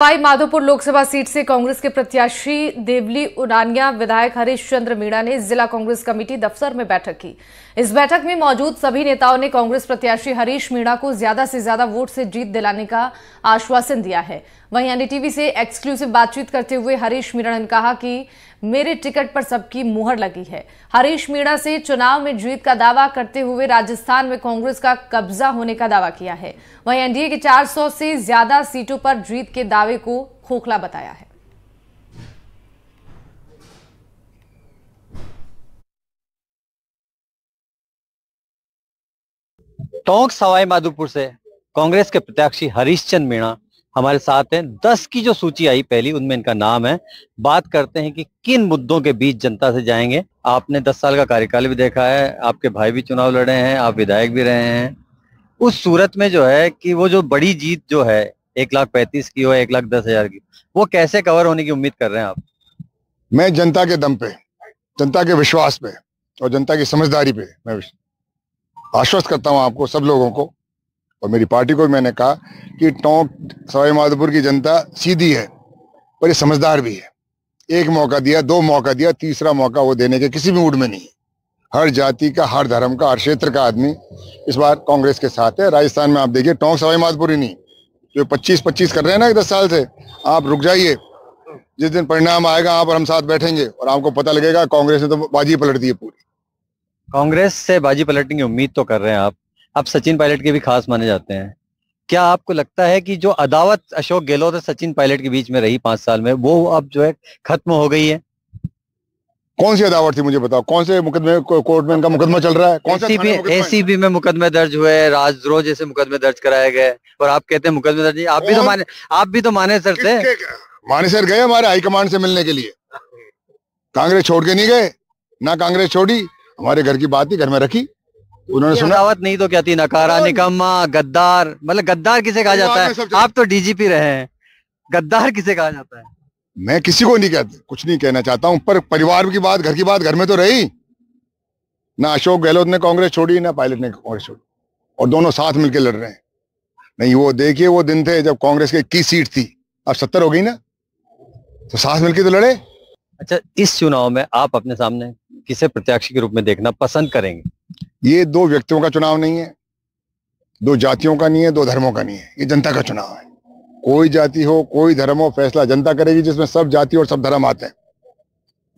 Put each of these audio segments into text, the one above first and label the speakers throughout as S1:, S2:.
S1: पाई Madhopur Lok Sabha seat से कांग्रेस के प्रत्याशी देवली उनानिया विधायक हरीश चंद्र मीणा ने जिला कांग्रेस कमेटी दफ्तर में बैठक की इस बैठक में मौजूद सभी नेताओं ने कांग्रेस प्रत्याशी हरीश मीणा को ज्यादा से ज्यादा वोट से जीत दिलाने का आश्वासन दिया है वहीं एनडीटीवी से एक्सक्लूसिव बातचीत करते हुए हरीश मीणा ने कहा कि मेरे टिकट पर सबकी मुहर लगी है हरीश मीणा से चुनाव में जीत का दावा करते हुए राजस्थान में कांग्रेस का कब्जा होने का दावा किया है वहीं एनडीए की 400 से ज्यादा सीटों पर जीत के दावे को खोखला बताया है
S2: टोंक सवाई माधोपुर से कांग्रेस के प्रत्याशी हरीश चंद मीणा हमारे साथ हैं दस की जो सूची आई पहली उनमें इनका नाम है बात करते हैं कि किन मुद्दों के बीच जनता से जाएंगे आपने दस साल का कार्यकाल भी देखा है आपके भाई भी चुनाव लड़े हैं आप विधायक भी रहे हैं उस सूरत में जो है कि वो जो बड़ी जीत जो है एक लाख पैंतीस की हो एक लाख दस हजार की वो कैसे कवर होने की उम्मीद कर रहे हैं आप मैं जनता के दम पे
S3: जनता के विश्वास पे और जनता की समझदारी पे मैं आश्वस्त करता हूँ आपको सब लोगों को और मेरी पार्टी को मैंने कहा कि टोंक सवाईमाधोपुर की जनता सीधी है पर ये समझदार भी है एक मौका दिया दो मौका दिया तीसरा मौका वो देने के किसी भी मूड में नहीं हर जाति का हर धर्म का हर क्षेत्र का आदमी इस बार कांग्रेस के साथ है राजस्थान में आप देखिए टोंक सवाईमाधोपुर ही नहीं जो पच्चीस पच्चीस कर रहे हैं ना दस साल से आप रुक जाइए जिस दिन परिणाम आएगा आप और हम साथ बैठेंगे और आपको पता लगेगा कांग्रेस ने तो बाजी पलट दी है पूरी
S2: कांग्रेस से बाजी पलटने की उम्मीद तो कर रहे हैं आप आप सचिन पायलट के भी खास माने जाते हैं क्या आपको लगता है कि जो अदावत अशोक गहलोत और सचिन पायलट के बीच में रही पांच साल में वो अब जो है खत्म हो गई है कौन सी अदावत थी मुझे बताओ कौन से मुकदमे कोर्ट में इनका मुकदमा चल रहा है कौन सी भी में मुकदमे दर्ज हुए राजद्रोह जैसे मुकदमे दर्ज कराए गए और आप कहते हैं मुकदमे दर्ज आप भी तो माने आप भी तो माने सर से माने सर गए हमारे हाईकमांड से मिलने के लिए
S3: कांग्रेस छोड़ के नहीं गए
S2: ना कांग्रेस छोड़ी हमारे घर की बात ही घर में रखी उन्होंने सुना नहीं तो क्या थी नकारा निकम्मा गद्दार मतलब गद्दार किसे कहा जाता है आप तो डीजीपी रहे हैं गद्दार किसे कहा जाता है
S3: मैं किसी को नहीं कहता कुछ नहीं कहना चाहता हूँ पर परिवार की बात घर की बात घर में तो रही ना अशोक गहलोत ने कांग्रेस छोड़ी ना पायलट ने कांग्रेस छोड़ी और दोनों साथ मिलकर लड़ रहे हैं नहीं वो देखिए वो दिन थे जब कांग्रेस की इक्कीस सीट थी अब सत्तर हो गई ना
S2: तो साथ मिलकर तो लड़े अच्छा इस चुनाव में आप अपने सामने किसे प्रत्याशी के रूप में देखना पसंद करेंगे ये दो व्यक्तियों का चुनाव नहीं है
S3: दो जातियों का नहीं है दो धर्मों का नहीं है ये जनता का चुनाव है कोई जाति हो कोई धर्म हो फैसला जनता करेगी जिसमें सब जाति और सब धर्म आते हैं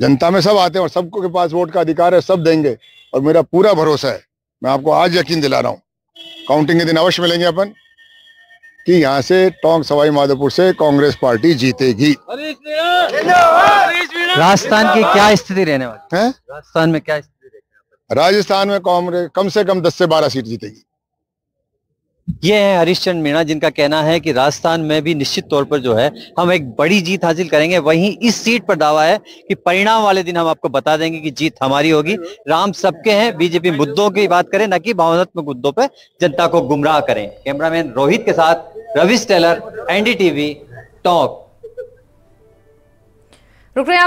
S3: जनता में सब आते हैं और सबको के पास वोट का अधिकार है सब देंगे और मेरा पूरा भरोसा है मैं आपको आज यकीन दिला रहा हूँ काउंटिंग के दिन अवश्य मिलेंगे अपन कि यहाँ से टोंक सवाई माधोपुर से कांग्रेस पार्टी जीतेगी
S2: राजस्थान की क्या
S3: स्थिति रहने वाली
S2: है राजस्थान में क्या राजस्थान में कांग्रेस कम से कम दस से बारह सीट जीतेगी ये है हरिश्चंद्र मीणा जिनका कहना है कि राजस्थान में भी निश्चित तौर पर जो है हम एक बड़ी जीत हासिल करेंगे वहीं इस सीट पर दावा है कि परिणाम वाले दिन हम आपको बता देंगे कि जीत हमारी होगी राम सबके हैं बीजेपी मुद्दों की बात करें ना कि भावनात्मक मुद्दों पर जनता को गुमराह करें कैमरामैन रोहित के साथ रविश टेलर एनडीटीवी टॉक रुक रहे